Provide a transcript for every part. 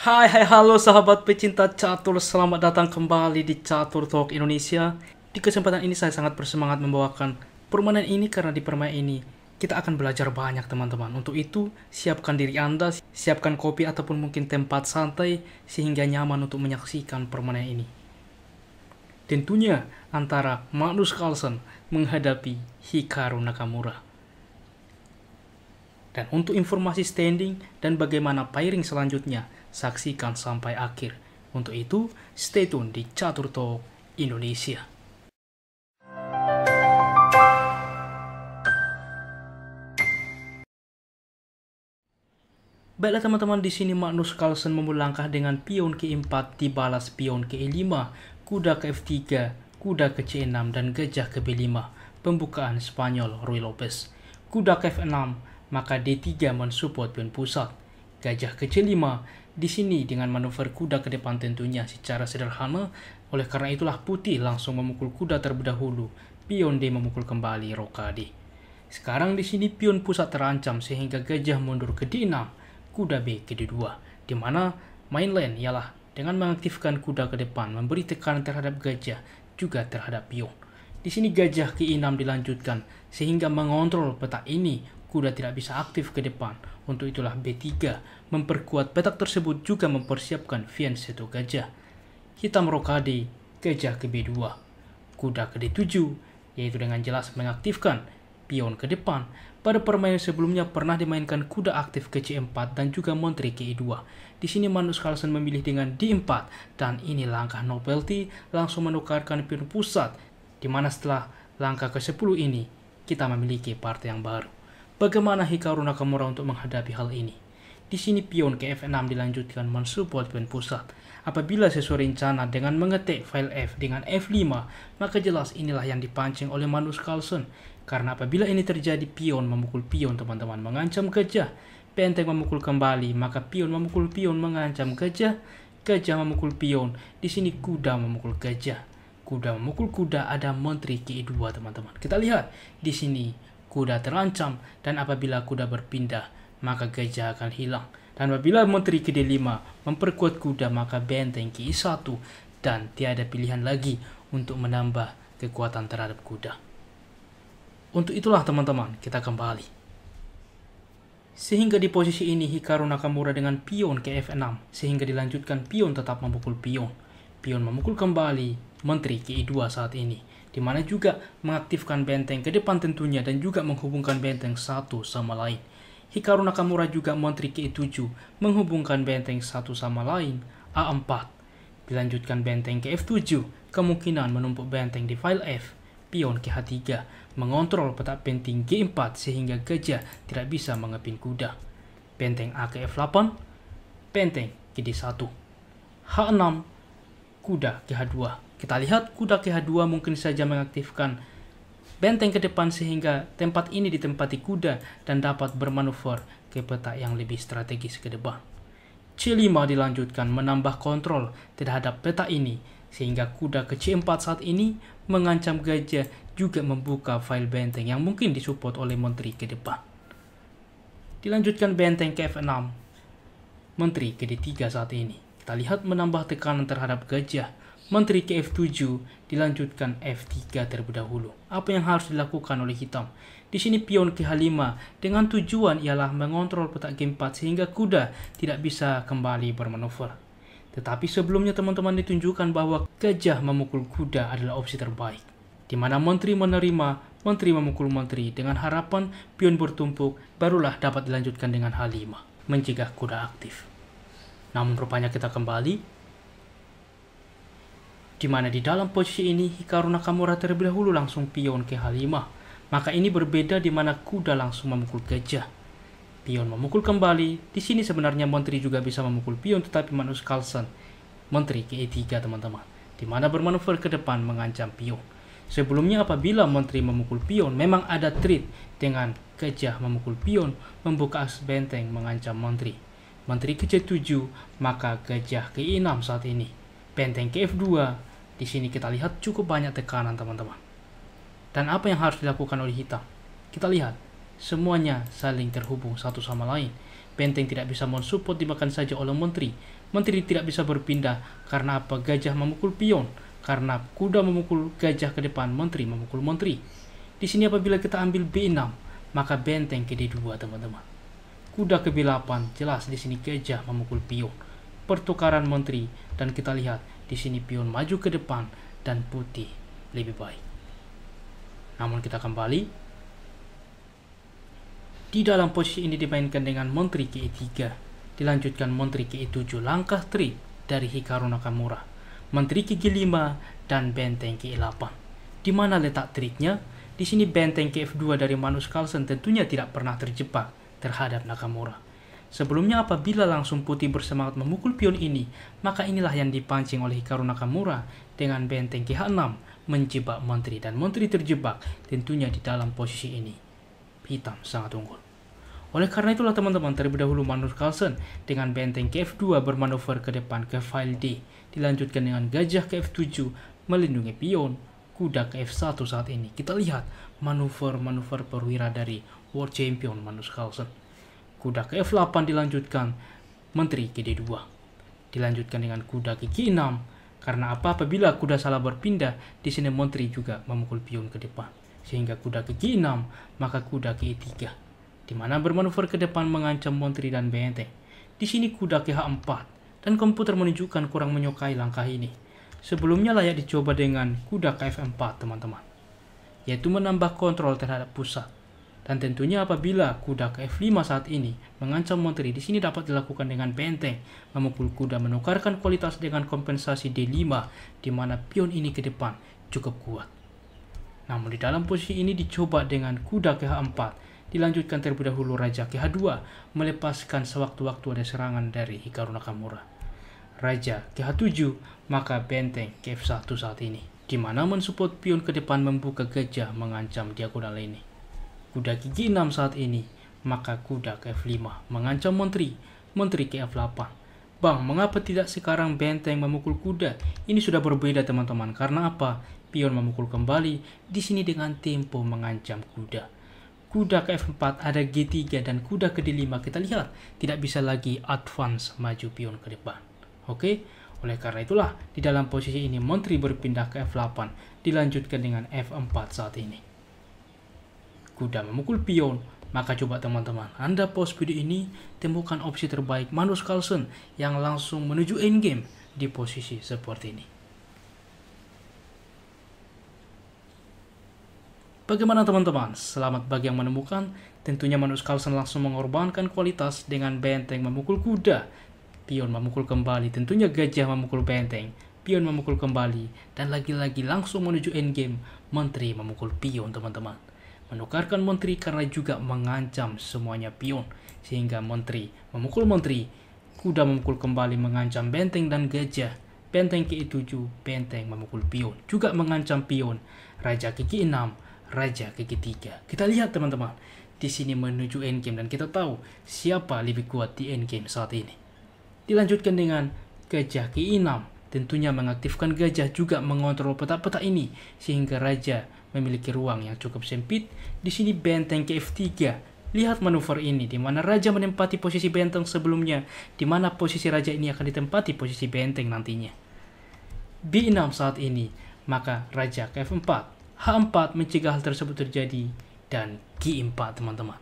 Hai hai halo sahabat pecinta catur, selamat datang kembali di Catur Talk Indonesia. Di kesempatan ini saya sangat bersemangat membawakan permainan ini karena di permainan ini kita akan belajar banyak teman-teman. Untuk itu, siapkan diri Anda, siapkan kopi ataupun mungkin tempat santai sehingga nyaman untuk menyaksikan permainan ini. Tentunya antara Magnus Carlsen menghadapi Hikaru Nakamura. Dan untuk informasi standing dan bagaimana pairing selanjutnya, Saksikan sampai akhir. Untuk itu, stay tune di Catur Talk Indonesia. Baiklah teman-teman, di sini Magnus Carlsen memulai langkah dengan pion ke-4 dibalas pion ke-5, kuda ke F3, kuda ke C6 dan gajah ke B5. Pembukaan Spanyol Rui Lopez. Kuda ke F6, maka D3 mensupport pion pusat gajah kecil 5 di sini dengan manuver kuda ke depan tentunya secara sederhana, oleh karena itulah putih langsung memukul kuda terlebih dahulu, pion D memukul kembali Rokade. Sekarang di sini pion pusat terancam sehingga gajah mundur ke D6, kuda B ke D2, di mana main lane ialah dengan mengaktifkan kuda ke depan memberi tekanan terhadap gajah juga terhadap pion. Di sini gajah ke 6 dilanjutkan sehingga mengontrol peta ini kuda tidak bisa aktif ke depan. Untuk itulah B3 memperkuat petak tersebut juga mempersiapkan Vian Seto Gajah. Hitam rokade, gajah ke B2. Kuda ke D7, yaitu dengan jelas mengaktifkan pion ke depan. Pada permainan sebelumnya pernah dimainkan kuda aktif ke C4 dan juga montri ke E2. Di sini Magnus Carlsen memilih dengan D4 dan ini langkah novelty langsung menukarkan pion pusat di mana setelah langkah ke-10 ini kita memiliki partai yang baru. Bagaimana Hikaru Nakamura untuk menghadapi hal ini? Di sini pion ke F6 dilanjutkan mensupport pion pusat. Apabila sesuai rencana dengan mengetik file F dengan F5, maka jelas inilah yang dipancing oleh manus Carlson. Karena apabila ini terjadi, pion memukul pion teman-teman mengancam gajah. Benteng memukul kembali, maka pion memukul pion mengancam gajah. Gajah memukul pion, di sini kuda memukul gajah. Kuda memukul kuda, ada menteri ke 2 teman-teman. Kita lihat di sini kuda terancam, dan apabila kuda berpindah, maka gajah akan hilang. Dan apabila menteri ke-5 memperkuat kuda, maka benteng ke 1 dan tiada pilihan lagi untuk menambah kekuatan terhadap kuda. Untuk itulah teman-teman, kita kembali. Sehingga di posisi ini Hikaru Nakamura dengan pion ke F6, sehingga dilanjutkan pion tetap memukul pion. Pion memukul kembali menteri ke 2 saat ini di mana juga mengaktifkan benteng ke depan tentunya dan juga menghubungkan benteng satu sama lain. Hikaru Nakamura juga menteri ke 7 menghubungkan benteng satu sama lain A4. Dilanjutkan benteng ke F7, kemungkinan menumpuk benteng di file F. Pion ke H3 mengontrol petak benteng G4 sehingga gajah tidak bisa mengepin kuda. Benteng A ke F8, benteng ke D1. H6, kuda ke H2 kita lihat kuda ke 2 mungkin saja mengaktifkan benteng ke depan sehingga tempat ini ditempati kuda dan dapat bermanuver ke peta yang lebih strategis ke depan. C5 dilanjutkan menambah kontrol terhadap peta ini sehingga kuda ke C4 saat ini mengancam gajah juga membuka file benteng yang mungkin disupport oleh menteri ke depan. Dilanjutkan benteng ke F6, menteri ke D3 saat ini. Kita lihat menambah tekanan terhadap gajah Menteri ke F7 dilanjutkan F3 terlebih dahulu. Apa yang harus dilakukan oleh hitam? Di sini pion ke H5 dengan tujuan ialah mengontrol petak game 4 sehingga kuda tidak bisa kembali bermanuver. Tetapi sebelumnya teman-teman ditunjukkan bahwa gajah memukul kuda adalah opsi terbaik. Di mana menteri menerima, menteri memukul menteri dengan harapan pion bertumpuk barulah dapat dilanjutkan dengan H5 mencegah kuda aktif. Namun rupanya kita kembali di mana di dalam posisi ini Hikaru Nakamura terlebih dahulu langsung pion ke H5. Maka ini berbeda di mana kuda langsung memukul gajah. Pion memukul kembali. Di sini sebenarnya Menteri juga bisa memukul pion tetapi manus Carlsen Menteri ke E3 teman-teman. Di mana bermanuver ke depan mengancam pion. Sebelumnya apabila Menteri memukul pion memang ada treat dengan gajah memukul pion membuka as benteng mengancam Menteri. Menteri ke C7 maka gajah ke E6 saat ini. Benteng ke F2 di sini kita lihat cukup banyak tekanan teman-teman. Dan apa yang harus dilakukan oleh kita Kita lihat, semuanya saling terhubung satu sama lain. Benteng tidak bisa mensupport dimakan saja oleh menteri. Menteri tidak bisa berpindah karena apa gajah memukul pion. Karena kuda memukul gajah ke depan, menteri memukul menteri. Di sini apabila kita ambil B6, maka benteng ke D2 teman-teman. Kuda ke B8, jelas di sini gajah memukul pion. Pertukaran menteri, dan kita lihat di sini pion maju ke depan dan putih lebih baik. Namun kita kembali. Di dalam posisi ini dimainkan dengan menteri ke 3 Dilanjutkan menteri ke 7 langkah trik dari Hikaru Nakamura. Menteri ke 5 dan benteng ke 8 Di mana letak triknya? Di sini benteng ke 2 dari Manus Carlsen tentunya tidak pernah terjebak terhadap Nakamura. Sebelumnya apabila langsung putih bersemangat memukul pion ini, maka inilah yang dipancing oleh Hikaru Nakamura dengan benteng GH6 menjebak menteri dan menteri terjebak tentunya di dalam posisi ini. Hitam sangat unggul. Oleh karena itulah teman-teman terlebih dahulu manus Carlsen dengan benteng kf 2 bermanuver ke depan ke file D, dilanjutkan dengan gajah kf 7 melindungi pion, kuda ke F1 saat ini. Kita lihat manuver-manuver perwira dari World Champion Manus Carlsen kuda ke F8 dilanjutkan, menteri ke D2. Dilanjutkan dengan kuda ke G6, karena apa apabila kuda salah berpindah, di sini menteri juga memukul pion ke depan. Sehingga kuda ke G6, maka kuda ke E3, di mana bermanuver ke depan mengancam menteri dan benteng. Di sini kuda ke H4, dan komputer menunjukkan kurang menyukai langkah ini. Sebelumnya layak dicoba dengan kuda ke F4, teman-teman. Yaitu menambah kontrol terhadap pusat. Dan tentunya apabila kuda ke F5 saat ini mengancam menteri, di sini dapat dilakukan dengan benteng, memukul kuda menukarkan kualitas dengan kompensasi D5, di mana pion ini ke depan cukup kuat. Namun di dalam posisi ini dicoba dengan kuda ke H4, dilanjutkan terlebih dahulu Raja ke H2 melepaskan sewaktu-waktu ada serangan dari Hikaru Nakamura. Raja ke H7 maka benteng ke F1 saat ini, di mana mensupport pion ke depan membuka gajah mengancam diagonal ini kuda gigi 6 saat ini, maka kuda ke F5 mengancam menteri, menteri ke F8. Bang, mengapa tidak sekarang benteng memukul kuda? Ini sudah berbeda teman-teman, karena apa? Pion memukul kembali, di sini dengan tempo mengancam kuda kuda ke F4, ada G3, dan kuda ke D5, kita lihat tidak bisa lagi advance maju pion ke depan. Oke, oleh karena itulah di dalam posisi ini Menteri berpindah ke F8, dilanjutkan dengan F4 saat ini kuda memukul pion. Maka coba teman-teman, Anda pause video ini, temukan opsi terbaik Manus Carlsen yang langsung menuju endgame di posisi seperti ini. Bagaimana teman-teman? Selamat bagi yang menemukan. Tentunya Manus Carlsen langsung mengorbankan kualitas dengan benteng memukul kuda. Pion memukul kembali, tentunya gajah memukul benteng. Pion memukul kembali, dan lagi-lagi langsung menuju endgame. Menteri memukul pion teman-teman menukarkan menteri karena juga mengancam semuanya pion, sehingga menteri memukul menteri, kuda memukul kembali mengancam benteng dan gajah, benteng ke-7, benteng memukul pion, juga mengancam pion, raja ke 6 raja ke 3 Kita lihat teman-teman, di sini menuju endgame dan kita tahu siapa lebih kuat di endgame saat ini. Dilanjutkan dengan gajah ke-6, tentunya mengaktifkan gajah juga mengontrol peta-peta ini sehingga raja memiliki ruang yang cukup sempit. Di sini benteng ke F3. Lihat manuver ini, di mana raja menempati posisi benteng sebelumnya, di mana posisi raja ini akan ditempati posisi benteng nantinya. B6 saat ini, maka raja ke F4. H4 mencegah hal tersebut terjadi, dan G4 teman-teman.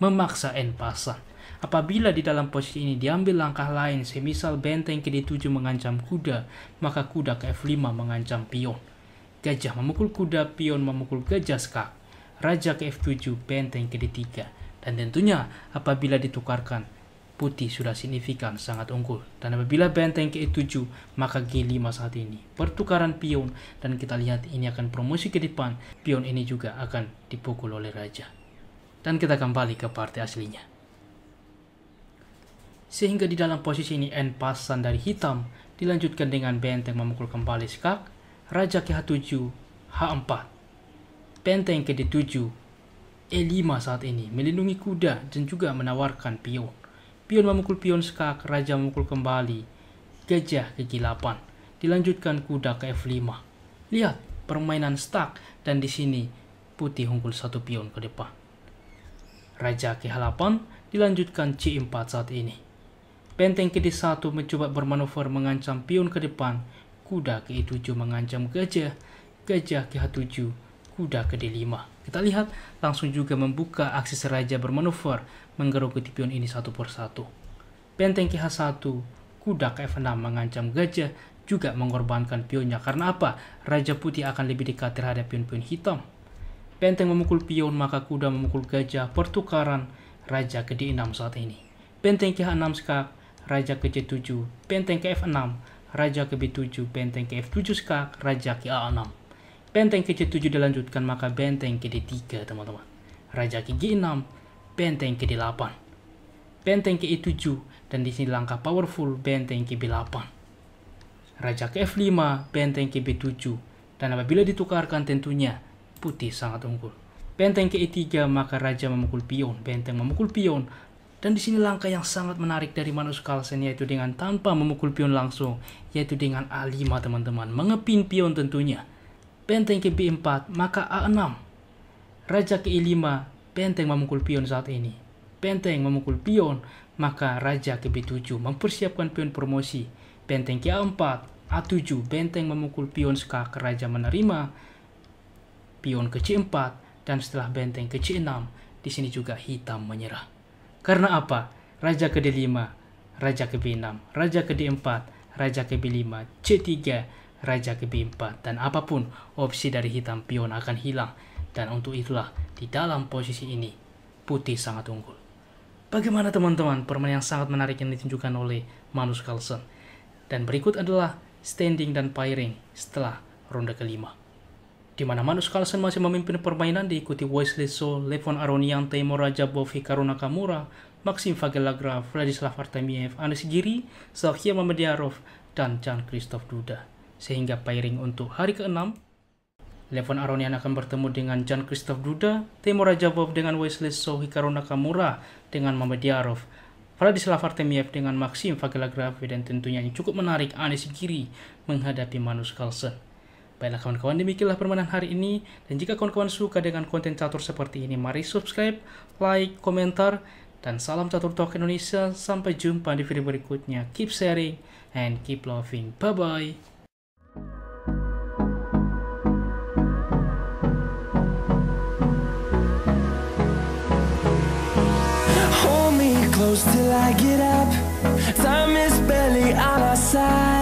Memaksa N pasang. Apabila di dalam posisi ini diambil langkah lain, semisal benteng ke D7 mengancam kuda, maka kuda ke F5 mengancam pion gajah memukul kuda, pion memukul gajah skak, raja ke F7, benteng ke D3. Dan tentunya apabila ditukarkan, putih sudah signifikan sangat unggul. Dan apabila benteng ke E7, maka G5 saat ini. Pertukaran pion, dan kita lihat ini akan promosi ke depan, pion ini juga akan dipukul oleh raja. Dan kita kembali ke partai aslinya. Sehingga di dalam posisi ini N pasan dari hitam dilanjutkan dengan benteng memukul kembali skak, Raja ke H7, H4, Benteng ke D7, E5 saat ini melindungi kuda dan juga menawarkan pion. Pion memukul pion skak, raja memukul kembali, gajah ke G8, dilanjutkan kuda ke F5. Lihat, permainan stuck dan di sini putih unggul satu pion ke depan. Raja ke H8 dilanjutkan C4 saat ini. Benteng ke D1 mencoba bermanuver mengancam pion ke depan, kuda ke E7 mengancam gajah, gajah ke H7, kuda ke D5. Kita lihat langsung juga membuka aksi raja bermanuver menggerogoti pion ini satu persatu. Benteng ke H1, kuda ke F6 mengancam gajah juga mengorbankan pionnya karena apa? Raja putih akan lebih dekat terhadap pion-pion hitam. Benteng memukul pion maka kuda memukul gajah pertukaran raja ke D6 saat ini. Benteng ke H6 skak, raja ke C7, benteng ke F6, Raja ke B7, benteng ke F7 skak, Raja ke A6. Benteng ke C7 dilanjutkan maka benteng ke D3 teman-teman. Raja ke G6, benteng ke D8. Benteng ke E7 dan di sini langkah powerful benteng ke B8. Raja ke F5, benteng ke B7 dan apabila ditukarkan tentunya putih sangat unggul. Benteng ke E3 maka raja memukul pion, benteng memukul pion, dan di sini langkah yang sangat menarik dari Magnus Carlsen yaitu dengan tanpa memukul pion langsung, yaitu dengan A5 teman-teman, mengepin pion tentunya. Benteng ke B4, maka A6. Raja ke E5, benteng memukul pion saat ini. Benteng memukul pion, maka raja ke B7 mempersiapkan pion promosi. Benteng ke A4, A7 benteng memukul pion sekarang raja menerima. Pion ke C4 dan setelah benteng ke C6, di sini juga hitam menyerah. Karena apa? Raja ke D5, Raja ke B6, Raja ke D4, Raja ke B5, C3, Raja ke B4, dan apapun opsi dari hitam pion akan hilang. Dan untuk itulah, di dalam posisi ini, putih sangat unggul. Bagaimana teman-teman permainan yang sangat menarik yang ditunjukkan oleh manus Carlsen? Dan berikut adalah standing dan pairing setelah ronde kelima di mana Manus Carlsen masih memimpin permainan diikuti Wesley So, Levon Aronian, Raja, Rajabov, Hikaru Kamura, Maxim Vagelagra, Vladislav Artemiev, Anis Giri, Zakia Mamediarov, dan Jan Christoph Duda. Sehingga pairing untuk hari ke-6, Levon Aronian akan bertemu dengan Jan Christoph Duda, Raja, Rajabov dengan Wesley So, Hikaru Nakamura dengan Mamediarov, Vladislav Artemiev dengan Maxim Fagelagrav, dan tentunya yang cukup menarik Anis Giri menghadapi Manus Carlsen. Baiklah kawan-kawan, demikianlah permainan hari ini. Dan jika kawan-kawan suka dengan konten catur seperti ini, mari subscribe, like, komentar, dan salam catur talk Indonesia. Sampai jumpa di video berikutnya. Keep sharing and keep loving. Bye-bye. till I get up Time is barely on our side